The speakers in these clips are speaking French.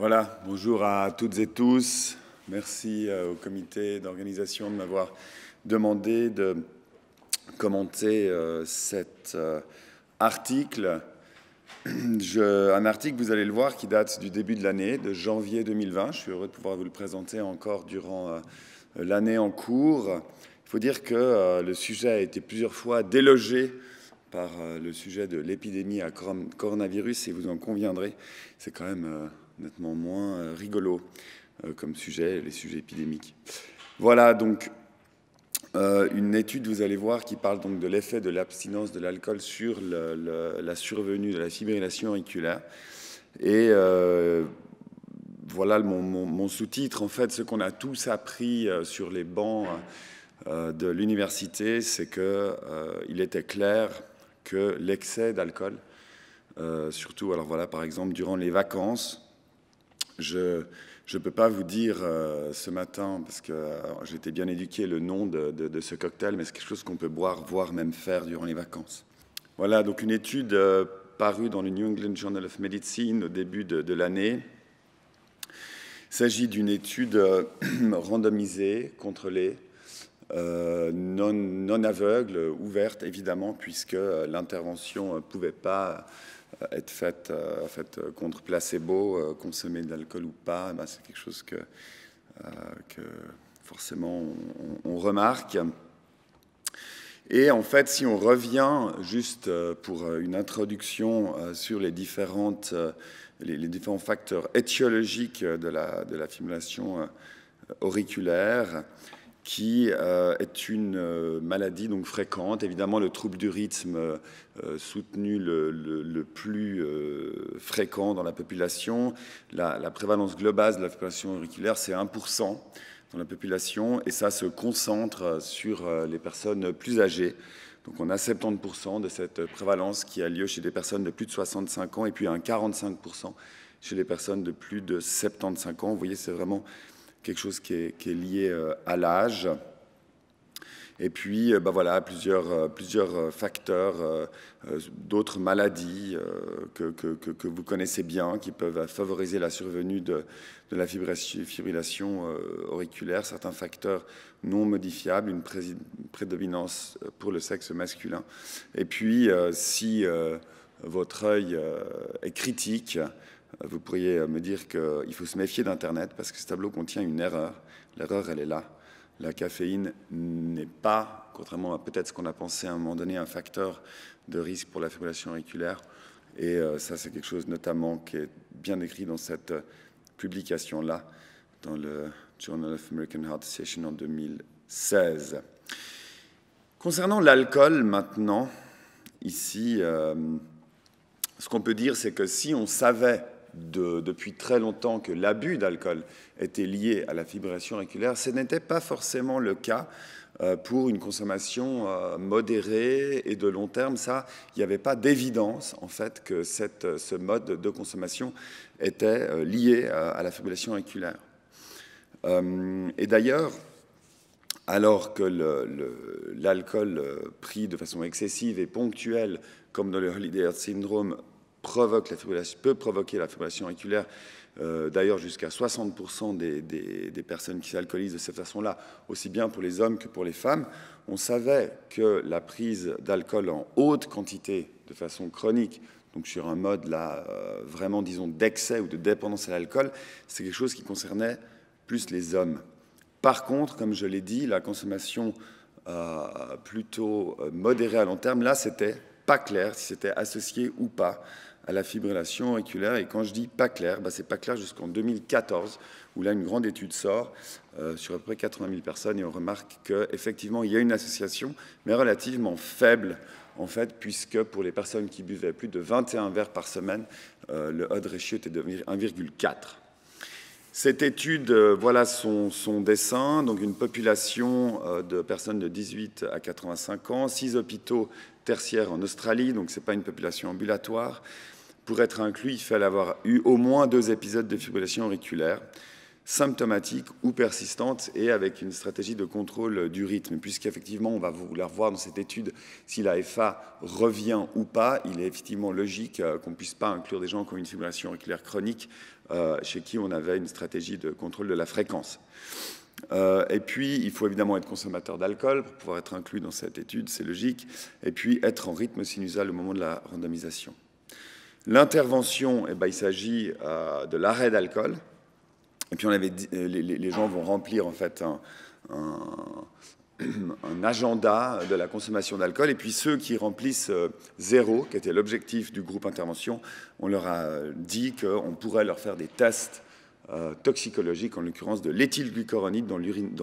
Voilà, bonjour à toutes et tous. Merci euh, au comité d'organisation de m'avoir demandé de commenter euh, cet euh, article. un article, vous allez le voir, qui date du début de l'année, de janvier 2020. Je suis heureux de pouvoir vous le présenter encore durant l'année en cours. Il faut dire que le sujet a été plusieurs fois délogé par le sujet de l'épidémie à coronavirus, et vous en conviendrez, c'est quand même nettement moins euh, rigolo euh, comme sujet, les sujets épidémiques. Voilà donc euh, une étude, vous allez voir, qui parle donc de l'effet de l'abstinence de l'alcool sur la survenue de la fibrillation auriculaire. Et voilà mon, sous-titre, en fait, ce qu'on a tous appris sur les bancs de l'université, c'est qu'il était clair que l'excès d'alcool, surtout, alors voilà, par exemple, durant les vacances, je ne peux pas vous dire euh, ce matin, parce que euh, j'étais bien éduqué, le nom de, ce cocktail, mais c'est quelque chose qu'on peut boire, voire même faire durant les vacances. Voilà, donc une étude euh, parue dans le New England Journal of Medicine au début de, l'année. Il s'agit d'une étude randomisée, contrôlée, non, aveugle, ouverte évidemment, puisque l'intervention ne pouvait pas euh, être faite, euh, euh, contre placebo, consommer de l'alcool ou pas, eh ben, c'est quelque chose que, forcément on, remarque. Et en fait, si on revient juste pour une introduction sur les, différents facteurs étiologiques de la, de la auriculaire, qui euh, est une euh, maladie donc fréquente. Évidemment, le trouble du rythme euh, soutenu le, plus fréquent dans la population. La, prévalence globale de la population auriculaire, c'est 1% dans la population, et ça se concentre sur les personnes plus âgées. Donc on a 70% de cette prévalence qui a lieu chez des personnes de plus de 65 ans, et puis un 45% chez les personnes de plus de 75 ans. Vous voyez, c'est vraiment quelque chose qui est, lié euh, à l'âge. Et puis, ben voilà, plusieurs, euh, plusieurs facteurs, d'autres maladies que, que, vous connaissez bien, qui peuvent favoriser la survenue de, de la fibrillation auriculaire, certains facteurs non modifiables, une prédominance pour le sexe masculin. Et puis, si votre œil est critique, vous pourriez euh, me dire qu'il faut se méfier d'Internet parce que ce tableau contient une erreur. L'erreur, elle est là. La caféine n'est pas, contrairement à peut-être ce qu'on a pensé à un moment donné, un facteur de risque pour la fibrillation auriculaire. Et euh, ça, c'est quelque chose notamment qui est bien écrit dans cette euh, publication-là, dans le Journal of American Heart Association en 2016. Concernant l'alcool maintenant, ici, ce qu'on peut dire, c'est que si on savait de, depuis très longtemps que l'abus d'alcool était lié à la fibrillation auriculaire. Ce n'était pas forcément le cas euh, pour une consommation euh, modérée et de long terme. Ça, il n'y avait pas d'évidence en fait que euh, ce mode de consommation était lié à la fibrillation auriculaire. Et d'ailleurs, alors que l'alcool pris de façon excessive et ponctuelle, comme dans le Holiday Syndrome, provoque la fibrillation, peut provoquer la fibrillation auriculaire. Euh, d'ailleurs, jusqu'à 60% des, personnes qui s'alcoolisent de cette façon-là, aussi bien pour les hommes que pour les femmes. On savait que la prise d'alcool en haute quantité, de façon chronique, donc sur un mode là, euh, vraiment, disons, d'excès ou de dépendance à l'alcool, c'est quelque chose qui concernait plus les hommes. Par contre, comme je l'ai dit, la consommation euh, plutôt modérée à long terme, là, c'était pas clair si c'était associé ou pas à la fibrillation auriculaire. Et quand je dis pas clair, bah, c'est pas clair jusqu'en 2014, où là, une grande étude sort euh, sur à peu près 80 000 personnes, et on remarque qu'effectivement, il y a une association, mais relativement faible, en fait, puisque pour les personnes qui buvaient plus de 21 verres par semaine, euh, le odd ratio était de 1,4. Cette étude, euh, voilà son, son, dessin, donc une population de personnes de 18 à 85 ans, 6 hôpitaux en Australie, donc ce n'est pas une population ambulatoire. Pour être inclus, il fallait avoir eu au moins deux épisodes de fibrillation auriculaire, symptomatique ou persistante et avec une stratégie de contrôle du rythme. Puisqu'effectivement, on va vouloir voir dans cette étude si la FA revient ou pas, il est effectivement logique euh, qu'on ne puisse pas inclure des gens qui ont une fibrillation auriculaire chronique, euh, chez qui on avait une stratégie de contrôle de la fréquence. Euh, et puis, il faut évidemment être consommateur d'alcool pour pouvoir être inclus dans cette étude, c'est logique. Et puis, être en rythme sinusal au moment de la randomisation. L'intervention, eh ben, il s'agit euh, de l'arrêt d'alcool. Et puis, on avait euh, les, gens vont remplir en fait un, agenda de la consommation d'alcool. Et puis, ceux qui remplissent 0, zéro, qui était l'objectif du groupe intervention, on leur a dit qu'on pourrait leur faire des tests euh, toxicologiques, en l'occurrence de l'éthylglucuronide dans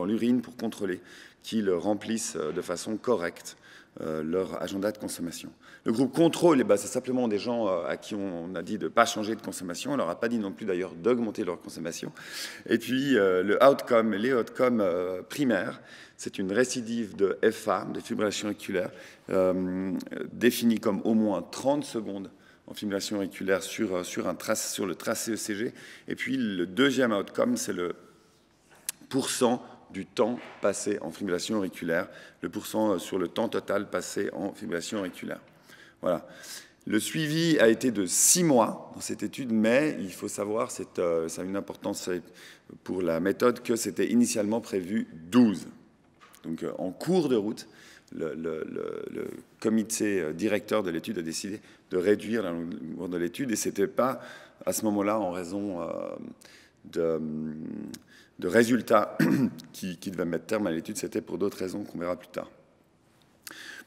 l'urine pour contrôler qu'ils remplissent euh, de façon correcte euh, leur agenda de consommation. Le groupe contrôle, eh ben, c'est simplement des gens à qui on, a dit de ne pas changer de consommation. On leur a pas dit non plus d'ailleurs d'augmenter leur consommation. Et puis le outcome, les outcomes primaires, c'est une récidive de FA, de fibrillation oculaire, définie comme au moins 30 secondes en fibrillation auriculaire euh, sur, un trace, sur le tracé ECG. Et puis le deuxième outcome, c'est le pourcent du temps passé en fibrillation auriculaire, le pourcent euh, sur le temps total passé en fibrillation auriculaire. Voilà. Le suivi a été de six mois dans cette étude, mais il faut savoir, euh, ça a une importance pour la méthode, que c'était initialement prévu 12. Donc en cours de route, le, comité euh, directeur de l'étude a décidé de réduire la longueur de l'étude et c'était pas à ce moment-là en raison euh, de, résultats qui, qui devaient mettre terme à l'étude, c'était pour d'autres raisons qu'on verra plus tard.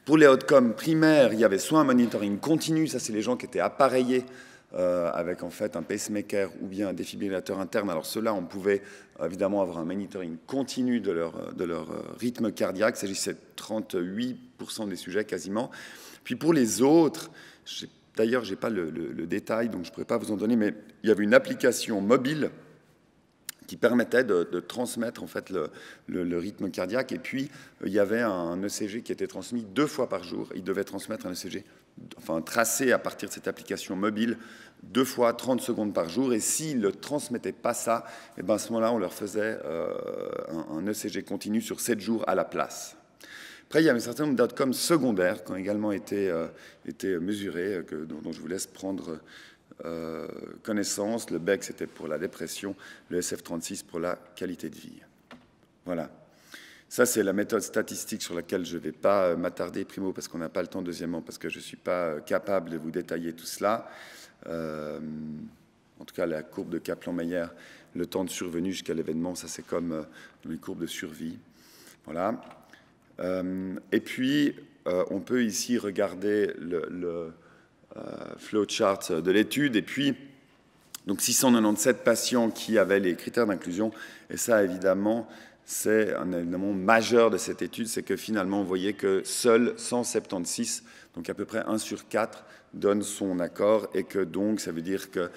Pour les outcomes primaires, il y avait soit un monitoring continu, ça c'est les gens qui étaient appareillés euh, avec en fait un pacemaker ou bien un défibrillateur interne. Alors cela, on pouvait euh, évidemment avoir un monitoring continu de leur, euh, de leur rythme cardiaque. Il s'agissait de 38% des sujets quasiment. Puis pour les autres, d'ailleurs, je n'ai pas le, le détail, donc je ne pourrais pas vous en donner, mais il y avait une application mobile qui permettait de, transmettre en fait le, rythme cardiaque. Et puis euh, il y avait un ECG qui était transmis deux fois par jour. Il devait transmettre un ECG, enfin tracé à partir de cette application mobile, deux fois 30 secondes par jour. Et s'il ne transmettait pas ça, et eh ben à ce moment-là, on leur faisait euh, un, ECG continu sur sept jours à la place. Après, il y avait un certain nombre d'outcomes secondaires qui ont également été, euh, été mesurés, que, dont, je vous laisse prendre euh, connaissance, connaissances. Le BEC, c'était pour la dépression. Le SF36 pour la qualité de vie. Voilà. Ça, c'est la méthode statistique sur laquelle je ne vais pas euh, m'attarder, primo, parce qu'on n'a pas le temps, deuxièmement, parce que je ne suis pas euh, capable de vous détailler tout cela. en tout cas, la courbe de Kaplan-Meyer, le temps de survenue jusqu'à l'événement, ça, c'est comme une courbe de survie. Voilà. et puis, on peut ici regarder le, euh, flowchart de l'étude. Et puis, donc 697 patients qui avaient les critères d'inclusion. Et ça, évidemment, c'est un élément majeur de cette étude, c'est que finalement, vous voyez que seuls 176, donc à peu près 1 sur 4, donne son accord et que donc ça veut dire que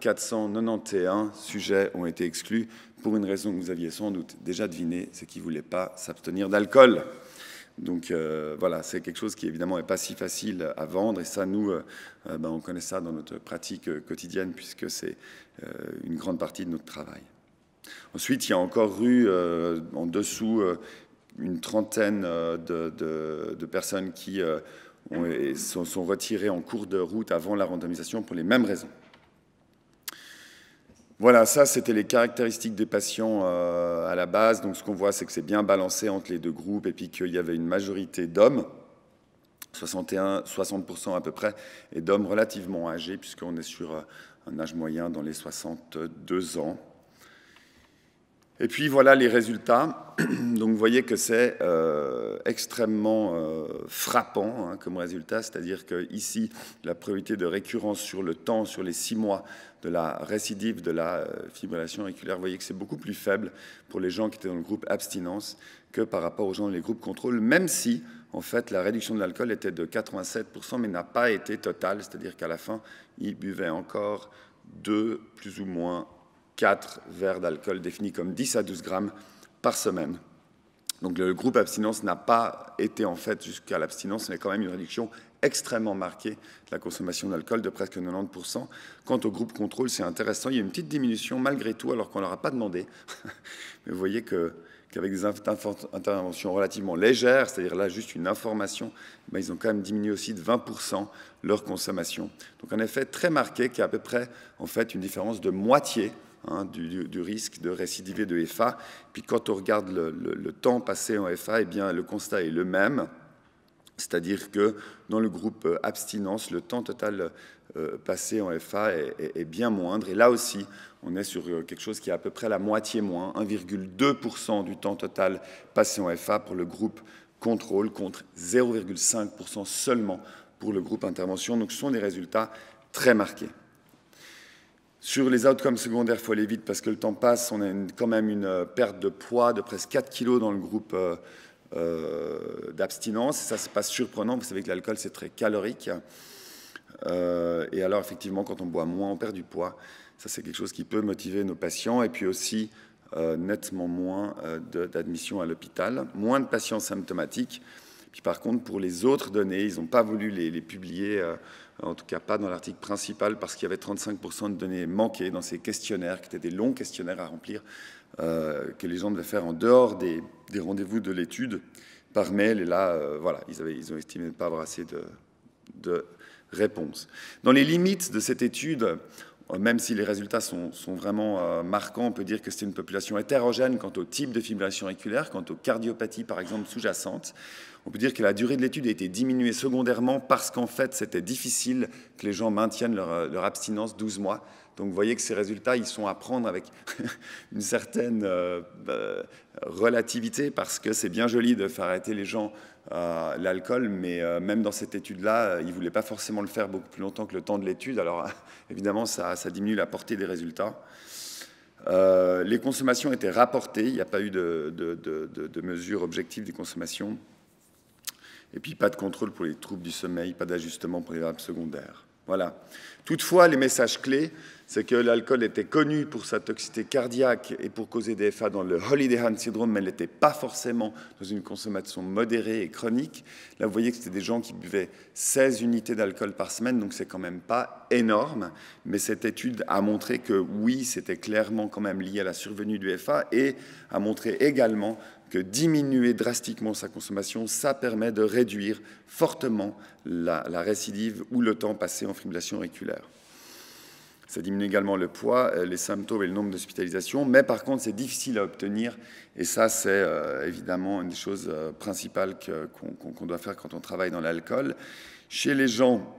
491 euh, sujets ont été exclus pour une raison que vous aviez sans doute déjà deviné, c'est qu'ils ne voulaient pas s'abstenir d'alcool. Donc euh, voilà, c'est quelque chose qui évidemment n'est pas si facile à vendre. Et ça, nous, euh, euh, ben, on connaît ça dans notre pratique quotidienne puisque c'est une grande partie de notre travail. Ensuite, il y a encore eu en dessous une trentaine de, personnes qui sont, sont retirées en cours de route avant la randomisation pour les mêmes raisons. Voilà, ça c'était les caractéristiques des patients euh, à la base. Donc ce qu'on voit, c'est que c'est bien balancé entre les deux groupes et puis qu'il y avait une majorité d'hommes, 61, 60% à peu près, et d'hommes relativement âgés, puisqu'on est sur euh, un âge moyen dans les 62 ans. Et puis voilà les résultats. Donc vous voyez que c'est euh, extrêmement euh, frappant hein, comme résultat, c'est-à-dire que ici la priorité de récurrence sur le temps, sur les six mois de la récidive de la euh, fibrillation auriculaire, vous voyez que c'est beaucoup plus faible pour les gens qui étaient dans le groupe abstinence que par rapport aux gens dans les groupes contrôle, même si en fait la réduction de l'alcool était de 87% mais n'a pas été totale, c'est-à-dire qu'à la fin ils buvaient encore deux plus ou moins 4 verres d'alcool définis comme 10 à 12 grammes par semaine. Donc le groupe abstinence n'a pas été en fait jusqu'à l'abstinence, mais quand même une réduction extrêmement marquée de la consommation d'alcool de presque 90%. Quant au groupe contrôle, c'est intéressant, il y a une petite diminution malgré tout, alors qu'on ne leur a pas demandé. mais vous voyez que qu'avec des interventions relativement légères, c'est-à-dire là juste une information, ben, ils ont quand même diminué aussi de 20% leur consommation. Donc un effet très marqué qui est à peu près en fait une différence de moitié Hein, du, risque de récidiver de FA. Puis quand on regarde le, temps passé en FA, eh bien, le constat est le même. C'est-à-dire que dans le groupe abstinence, le temps total euh, passé en FA est, bien moindre. Et là aussi, on est sur euh, quelque chose qui est à peu près la moitié moins, 1,2% du temps total passé en FA pour le groupe contrôle contre 0,5% seulement pour le groupe intervention. Donc ce sont des résultats très marqués. Sur les outcomes secondaires, il faut aller vite parce que le temps passe. On a quand même une euh, perte de poids de presque 4 kg dans le groupe euh, euh, d'abstinence. Ça, c'est pas surprenant. Vous savez que l'alcool, c'est très calorique. et alors, effectivement, quand on boit moins, on perd du poids. Ça, c'est quelque chose qui peut motiver nos patients. Et puis aussi, nettement moins d'admissions à l'hôpital, moins de patients symptomatiques. Puis par contre, pour les autres données, ils n'ont pas voulu les publier en tout cas pas dans l'article principal, parce qu'il y avait 35% de données manquées dans ces questionnaires, qui étaient des longs questionnaires à remplir, euh, que les gens devaient faire en dehors des, des rendez-vous de l'étude par mail. Et là, euh, voilà, ils, avaient, ils ont estimé ne pas avoir assez de, de réponses. Dans les limites de cette étude, euh, même si les résultats sont, vraiment euh, marquants, on peut dire que c'est une population hétérogène quant au type de fibrillation auriculaire, quant aux cardiopathies, par exemple, sous-jacentes. On peut dire que la durée de l'étude a été diminuée secondairement parce qu'en fait, c'était difficile que les gens maintiennent leur euh, abstinence 12 mois donc vous voyez que ces résultats, ils sont à prendre avec une certaine euh, euh, relativité, parce que c'est bien joli de faire arrêter les gens euh, l'alcool, mais même dans cette étude-là, ils ne voulaient pas forcément le faire beaucoup plus longtemps que le temps de l'étude. Alors évidemment, ça, diminue la portée des résultats. les consommations étaient rapportées, il n'y a pas eu de, mesure objective des consommations. Et puis pas de contrôle pour les troubles du sommeil, pas d'ajustement pour les secondaires. Voilà. Toutefois, les messages clés, c'est que l'alcool était connu pour sa toxicité cardiaque et pour causer des FA dans le Holiday Hand Syndrome, mais elle n'était pas forcément dans une consommation modérée et chronique. Là, vous voyez que c'était des gens qui buvaient 16 unités d'alcool par semaine, donc c'est quand même pas énorme. Mais cette étude a montré que oui, c'était clairement quand même lié à la survenue du FA et a montré également que diminuer drastiquement sa consommation, ça permet de réduire fortement la, récidive ou le temps passé en fibrillation auriculaire. Ça diminue également le poids, euh, les symptômes et le nombre d'hospitalisations, mais par contre, c'est difficile à obtenir. Et ça, c'est euh, évidemment une chose principale euh, principales qu'on doit faire quand on travaille dans l'alcool. Chez les gens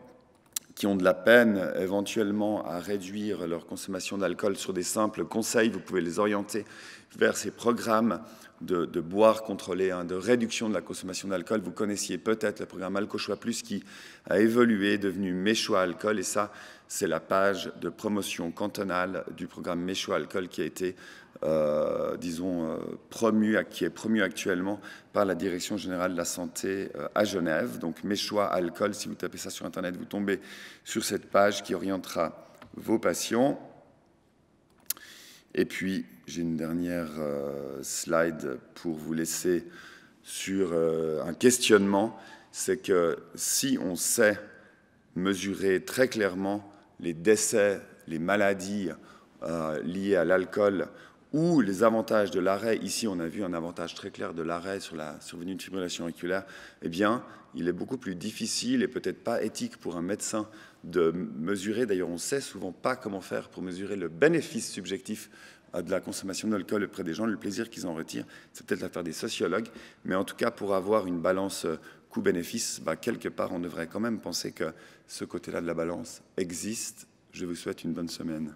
qui ont de la peine éventuellement à réduire leur consommation d'alcool sur des simples conseils, vous pouvez les orienter vers ces programmes de, boire contrôlé, hein, de réduction de la consommation d'alcool. Vous connaissiez peut-être le programme Alcochois Plus qui a évolué, devenu Méchois Alcool, et ça, c'est la page de promotion cantonale du programme Méchois Alcool qui a été euh, disons, euh, promu, qui est promu actuellement par la Direction générale de la santé euh, à Genève. Donc, mes choix alcool, si vous tapez ça sur Internet, vous tombez sur cette page qui orientera vos patients. Et puis, j'ai une dernière slide pour vous laisser sur un questionnement. C'est que si on sait mesurer très clairement les décès, les maladies liées à l'alcool ou les avantages de l'arrêt, ici on a vu un avantage très clair de l'arrêt sur la survenue de fibrillation auriculaire, eh bien, il est beaucoup plus difficile et peut-être pas éthique pour un médecin de mesurer, d'ailleurs on ne sait souvent pas comment faire pour mesurer le bénéfice subjectif euh, de la consommation d'alcool auprès des gens, le plaisir qu'ils en retirent. C'est peut-être l'affaire des sociologues, mais en tout cas pour avoir une balance euh, coût-bénéfice, bah, quelque part on devrait quand même penser que ce côté-là de la balance existe. Je vous souhaite une bonne semaine.